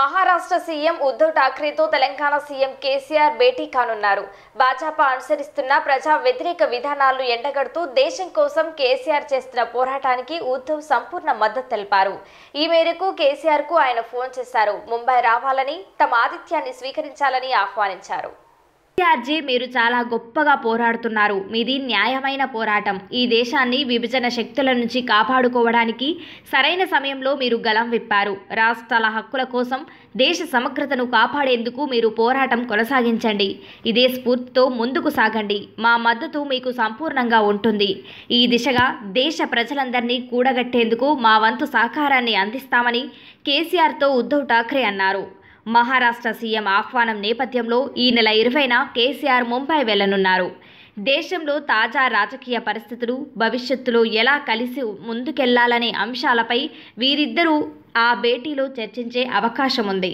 Maharashtra CM Uddhav ఠాక్రేతో Telangana CM KCR భేటీ కానున్నారు భాజపా అనుసరిస్తున్న ప్రజా వ్యతిరేక విధానాలను ఎండగడుతూ దేశం కోసం కేసీఆర్ చేస్తున్న పోరాటానికి ఉద్ధవ్ సంపూర్ణ మద్దతు తెలిపారు ఈ మేరకు కేసీఆర్ కు ఆయన ఫోన్ చేశారు ముంబై రావాలని తమ ఆతిథ్యాన్ని స్వీకరించాలని ఆహ్వానించారు కేసీఆర్జీ మీరు చాలా గొప్పగా పోరాడుతున్నారు మీది న్యాయమైన పోరాటం ఈ దేశాన్ని విభజన శక్తుల నుంచి కాపాడుకోవడానికి సరైన సమయంలో మీరు గలం విప్పారు రాష్ట్రాల హక్కుల కోసం దేశ సమగ్రతను కాపాడేందుకు మీరు పోరాటం కొనసాగించండి ఇదే స్ఫూర్తితో ముందుకు సాగండి మా మద్దతు మీకు సంపూర్ణంగా ఉంటుంది ఈ దిశగా దేశ ప్రజలందరినీ కూడగట్టేందుకు మా వంతు సహకారాన్ని అందిస్తామని కేసీఆర్తో ఉద్ధవ్ ఠాక్రే అన్నారు మహారాష్ట్ర సీఎం ఆహ్వానం నేపథ్యంలో ఈ నెల ఇరవైన కేసీఆర్ ముంబై వెళ్లనున్నారు దేశంలో తాజా రాజకీయ పరిస్థితులు భవిష్యత్తులో ఎలా కలిసి ముందుకెళ్లాలనే అంశాలపై వీరిద్దరూ ఆ భేటీలో చర్చించే అవకాశం ఉంది